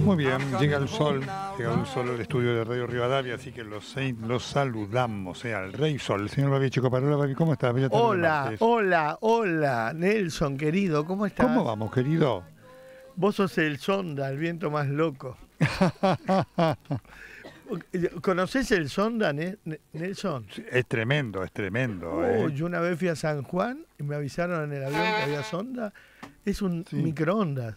Muy bien, llega el sol, llega un sol al estudio de Radio Rivadavia, así que los, los saludamos, eh, al Rey Sol, el señor Babi ¿cómo estás? Hola, hola, hola, Nelson, querido, ¿cómo estás? ¿Cómo vamos, querido? Vos sos el sonda, el viento más loco. ¿Conoces el sonda, Nelson? Es tremendo, es tremendo. Yo eh. una vez fui a San Juan y me avisaron en el avión que había sonda es un microondas.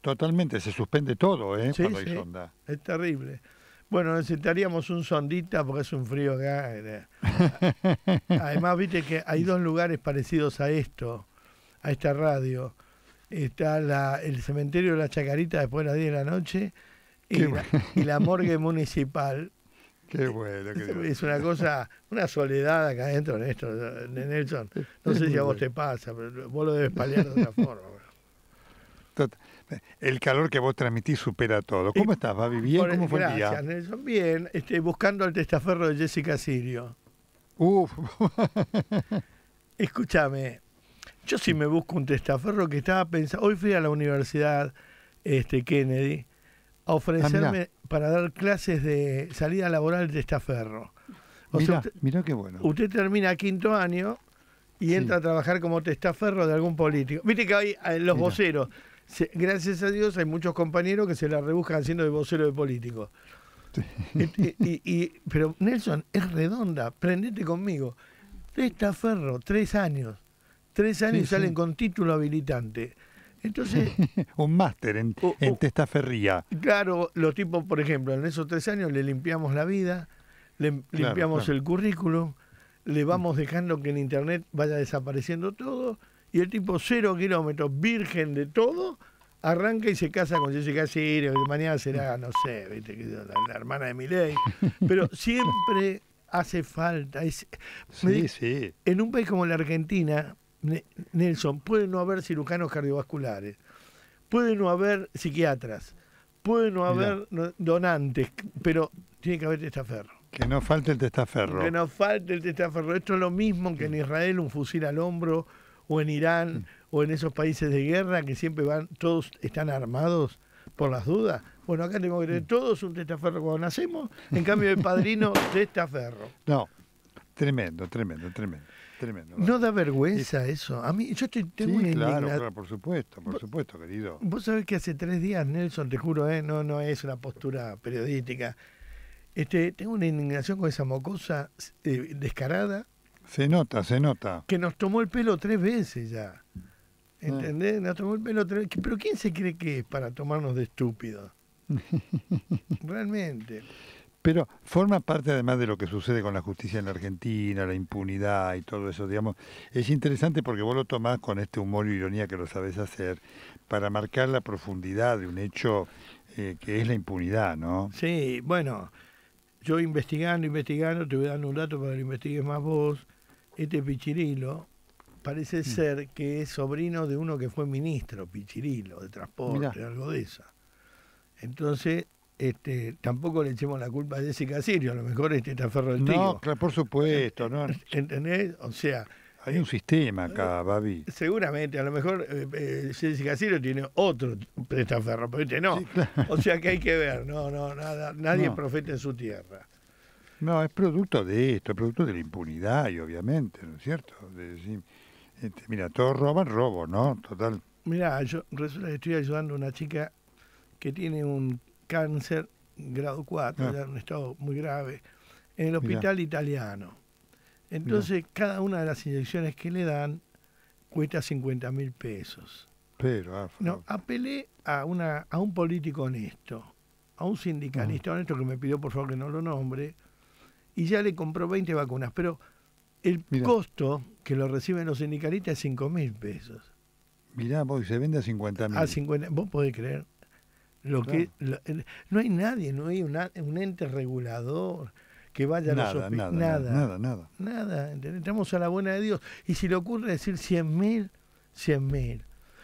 Totalmente, se suspende todo, ¿eh? cuando sonda. Es terrible. Bueno, necesitaríamos un sondita porque es un frío Además, viste que hay dos lugares parecidos a esto, a esta radio. Está la, el cementerio de la Chacarita después de las 10 de la noche y la morgue municipal. Qué eh, bueno. Qué es una cosa, una soledad acá adentro, Néstor, eh, Nelson. No sé si a vos te pasa, pero vos lo debes paliar de otra forma. El calor que vos transmitís supera todo. ¿Cómo estás, ¿Va ¿Bien? ¿Cómo fue el día? Gracias, Nelson. Bien. Este, buscando el testaferro de Jessica Sirio. Uf. Escúchame. Yo sí me busco un testaferro que estaba pensando... Hoy fui a la universidad este, Kennedy a ofrecerme ah, para dar clases de salida laboral de testaferro. O sea, qué bueno. Usted termina quinto año y entra a trabajar como testaferro de algún político. Viste que hay eh, los voceros. gracias a Dios hay muchos compañeros que se la rebuscan siendo de vocero de político. Este, y, pero Nelson, es redonda, prendete conmigo. Testaferro, tres años. Tres años y salen con título habilitante. Entonces, un máster en, testaferría. Claro, los tipos, por ejemplo, en esos tres años le limpiamos la vida, le limpiamos el currículum, le vamos mm. dejando que en internet vaya desapareciendo todo, y el tipo cero kilómetros, virgen de todo, arranca y se casa con Jessica Sirio, mañana será, no sé, La, hermana de mi ley. Pero siempre hace falta. sí, sí. En un país como la Argentina, Nelson, puede no haber cirujanos cardiovasculares, puede no haber psiquiatras, puede no haber donantes, pero tiene que haber testaferro. Que no falte el testaferro. Que no falte el testaferro. Esto es lo mismo que en Israel un fusil al hombro, o en Irán, o en esos países de guerra que siempre van, todos están armados por las dudas. Bueno, acá tenemos que tener todos un testaferro cuando nacemos, en cambio de padrino, testaferro. No, Tremendo, tremendo, tremendo. Tremendo. No da vergüenza eso. A mí, yo estoy, tengo sí, una claro, por supuesto, por supuesto, querido. Vos sabés que hace tres días, Nelson, te juro, eh, no, no es una postura periodística. Este, tengo una indignación con esa mocosa eh, descarada. Se nota, se nota. Que nos tomó el pelo tres veces ya. Ah. ¿Entendés? Nos tomó el pelo tres veces. Pero ¿quién se cree que es para tomarnos de estúpido? Realmente. Pero forma parte además de lo que sucede con la justicia en la Argentina, la impunidad y todo eso, digamos. Es interesante porque vos lo tomás con este humor y ironía que lo sabés hacer para marcar la profundidad de un hecho eh, que es la impunidad, ¿no? Sí, bueno, yo investigando, investigando, te voy dando un dato para que lo investigues más vos. Este Pichirilo parece mm. ser que es sobrino de uno que fue ministro, Pichirilo, de transporte, algo de eso. Entonces, este, tampoco le echemos la culpa a Jessica Sirio, a lo mejor este taferro del No, claro, por supuesto, ¿no? ¿Entendés? O sea. Hay un eh, sistema eh, acá, Babi. Seguramente, a lo mejor eh, eh Jessica tiene otro prestaferro pero este no. O sea que hay que ver, no, no, nada, nadie profeta en su tierra. No, es producto de esto, es producto de la impunidad y obviamente, ¿no es cierto? De este, mira, todos roban, robo, ¿no? Total. Mira, yo resulta que estoy ayudando a una chica que tiene un cáncer grado 4, ah. ya en un estado muy grave, en el hospital italiano. Entonces, cada una de las inyecciones que le dan cuesta 50 mil pesos. Pero, ah, no, apelé a, una, a un político honesto, a un sindicalista ah. honesto que me pidió por favor que no lo nombre, y ya le compró 20 vacunas, pero el costo que lo reciben los sindicalistas es 5 mil pesos. Mirá, vos, se vende a 50 mil. vos podés creer. Lo que, eh, no hay nadie, no hay un ente regulador que vaya a los nada, nada, nada, nada. Nada, entramos a la buena de Dios. Y si le ocurre decir 100.000, 100.000,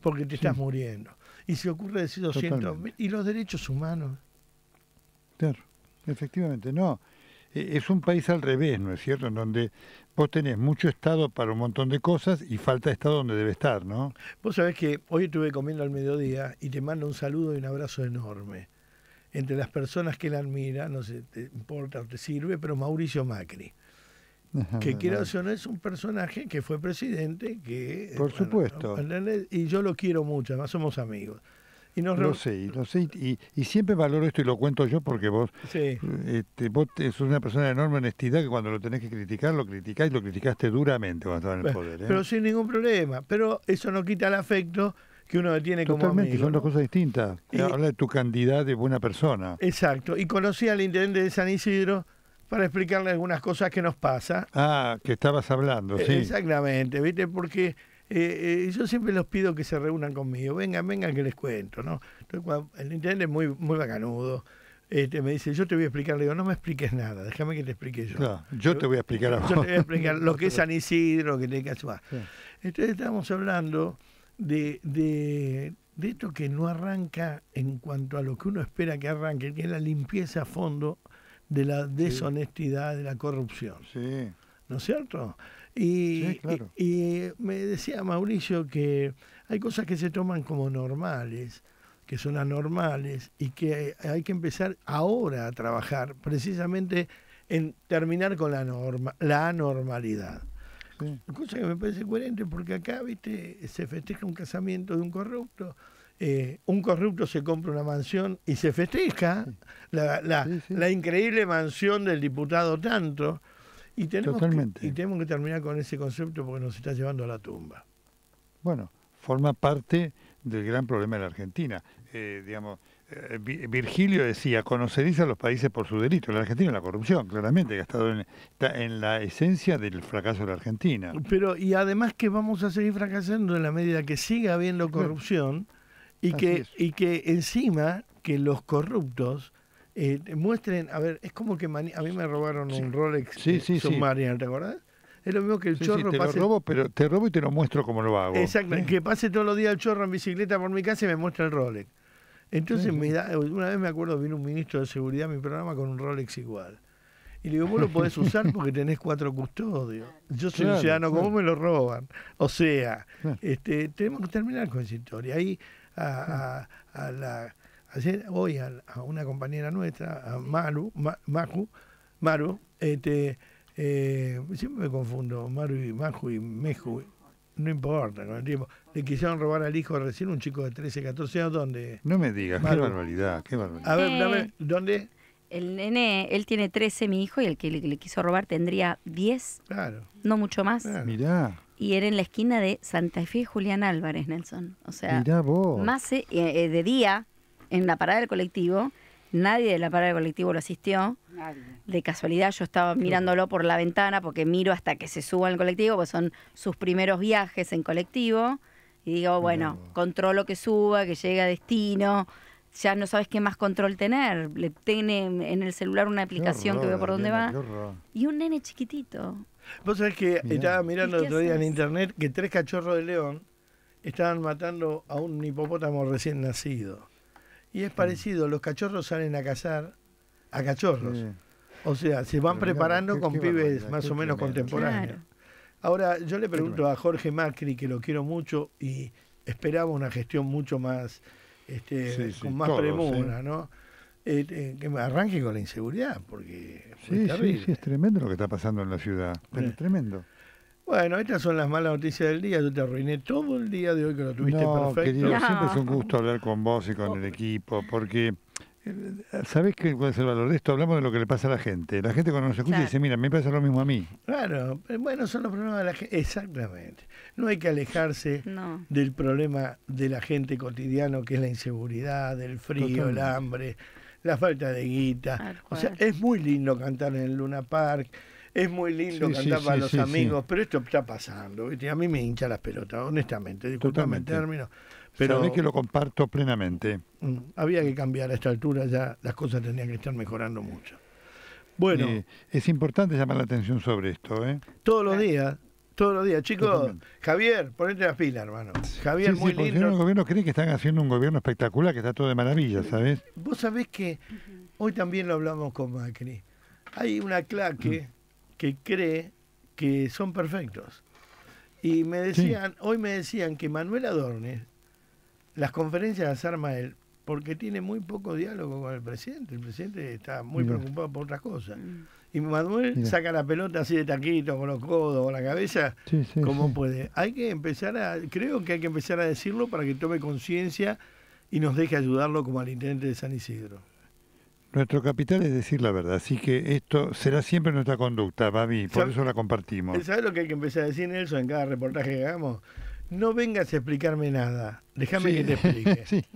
porque te estás muriendo. Y si le ocurre decir 200.000, y los derechos humanos. Claro, efectivamente, no. E, es un país al revés, ¿no es cierto? En donde Vos tenés mucho Estado para un montón de cosas y falta Estado donde debe estar, ¿no? Vos sabés que hoy estuve comiendo al mediodía y te mando un saludo y un abrazo enorme. Entre las personas que la admira, no sé, te importa o te sirve, pero Mauricio Macri. que quiero decir, no es un personaje que fue presidente, que... Por eh, supuesto. Y yo lo quiero mucho, además somos amigos. Lo sé, lo sé, y, siempre valoro esto y lo cuento yo porque vos, este, vos sos una persona de enorme honestidad que cuando lo tenés que criticar, lo criticás y lo criticaste duramente cuando estabas en el poder. ¿eh? Pero sin ningún problema, pero eso no quita el afecto que uno tiene como Totalmente, son dos cosas distintas. Eh, habla de tu cantidad de buena persona. Exacto, y conocí al intendente de San Isidro para explicarle algunas cosas que nos pasa. Ah, que estabas hablando, eh, sí. Exactamente, ¿viste? Porque eh, eh, yo siempre los pido que se reúnan conmigo, vengan, vengan que les cuento, ¿no? el intendente es muy, muy bacanudo, este, me dice, yo te voy a explicar, le digo, no me expliques nada, déjame que te explique yo. No, yo te voy a explicar Yo te voy a explicar lo que es San Isidro, que tiene que Entonces estamos hablando de, de, de, esto que no arranca en cuanto a lo que uno espera que arranque, que es la limpieza a fondo de la deshonestidad, de la corrupción. Sí. ¿no es cierto? Y, y, me decía Mauricio que hay cosas que se toman como normales, que son anormales y que hay que empezar ahora a trabajar precisamente en terminar con la, norma, la anormalidad. Cosa que me parece coherente porque acá, viste, se festeja un casamiento de un corrupto. Eh, un corrupto se compra una mansión y se festeja la increíble mansión del diputado tanto. Y tenemos, Que, y tenemos que terminar con ese concepto porque nos está llevando a la tumba. Bueno, forma parte del gran problema de la Argentina. Eh, digamos, eh, Virgilio decía, conoceriza a los países por su delito. La Argentina es la corrupción, claramente, que ha estado en, está en la esencia del fracaso de la Argentina. Pero, y además que vamos a seguir fracasando en la medida que siga habiendo corrupción y, que, y que encima que los corruptos eh, muestren, a ver, es como que a mí me robaron un Rolex submarino ¿te acordás? Es lo mismo que el chorro te Lo robo, pero te robo y te lo muestro como lo hago. Exacto, que pase todos los días el chorro en bicicleta por mi casa y me muestra el Rolex. Entonces, me una vez me acuerdo, vino un ministro de seguridad a mi programa con un Rolex igual. Y le digo, vos lo podés usar porque tenés cuatro custodios. Yo soy un ciudadano, ¿cómo me lo roban? O sea, este, tenemos que terminar con esa historia. Ahí a la Ayer, hoy, a, una compañera nuestra, a Maru, Maju, Maru, este, eh, siempre me confundo, Maru y Maju y Meju, no importa, Le quisieron robar al hijo recién, un chico de 13, 14 años, ¿dónde? No me digas, qué barbaridad, qué barbaridad. A ver, eh, dame, ¿dónde? El nene, él tiene 13, mi hijo, y el que le, quiso robar tendría 10. Claro. No mucho más. Mirá. Y era en la esquina de Santa Fe Julián Álvarez, Nelson. O sea, vos. más eh, de día, en la parada del colectivo. Nadie de la parada del colectivo lo asistió. De casualidad yo estaba mirándolo por la ventana porque miro hasta que se suba el colectivo, pues son sus primeros viajes en colectivo. Y digo, bueno, controlo que suba, que llegue a destino. Ya no sabes qué más control tener. Le tiene en el celular una aplicación que ve por dónde va. Y un nene chiquitito. Vos sabés que estaba mirando el otro día en internet que tres cachorros de león estaban matando a un hipopótamo recién nacido. Y es parecido, los cachorros salen a cazar a cachorros. O sea, se van preparando con pibes más o menos contemporáneos. Ahora, yo le pregunto a Jorge Macri, que lo quiero mucho y esperaba una gestión mucho más, este, con más premura, ¿no? Eh, eh que arranque con la inseguridad, porque sí, sí, sí, es tremendo lo que está pasando en la ciudad, es tremendo. Bueno, estas son las malas noticias del día. Yo te arruiné todo el día de hoy que lo tuviste no, perfecto. Querido, siempre es un gusto hablar con vos y con el oh. equipo, porque eh, ¿Sabés qué, cuál es el valor de esto? Hablamos de lo que le pasa a la gente. La gente cuando nos escucha dice, mira, me pasa lo mismo a mí. Claro, eh, bueno, son los problemas de la gente. Exactamente. No hay que alejarse del problema de la gente cotidiano, que es la inseguridad, el frío, el hambre, la falta de guita. O sea, es muy lindo cantar en el Luna Park es muy lindo cantar para los amigos, pero esto está pasando. A mí me hincha las pelotas, honestamente. Disculpame el término. Pero es que lo comparto plenamente. Mm, había que cambiar a esta altura, ya las cosas tenían que estar mejorando mucho. Bueno. Eh, es importante llamar la atención sobre esto. ¿eh? Todos los días. Todos los días, chicos. Javier, ponete la fila, hermano. Javier, muy lindo. El gobierno cree que están haciendo un gobierno espectacular, que está todo de maravilla, sabes Vos sabés que hoy también lo hablamos con Macri. Hay una claque mm que cree que son perfectos. Y me decían, hoy me decían que Manuel Adorne, las conferencias las arma él, porque tiene muy poco diálogo con el presidente. El presidente está muy preocupado por otras cosas. Mm. Y Manuel saca la pelota así de taquito, con los codos, con la cabeza, como puede. Hay que empezar a, creo que hay que empezar a decirlo para que tome conciencia y nos deje ayudarlo como al intendente de San Isidro. Nuestro capital es decir la verdad, así que esto será siempre nuestra conducta, Babi, por eso la compartimos. Eh, ¿Sabes lo que hay que empezar a decir, Nelson, en cada reportaje que hagamos? No vengas a explicarme nada, déjame que te explique.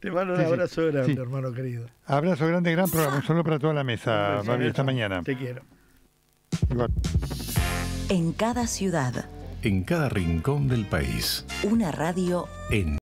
Te mando un abrazo grande, hermano querido. Abrazo grande, gran programa, solo para toda la mesa, Babi, esta mañana. Te quiero. En cada ciudad. En cada rincón del país. Una radio en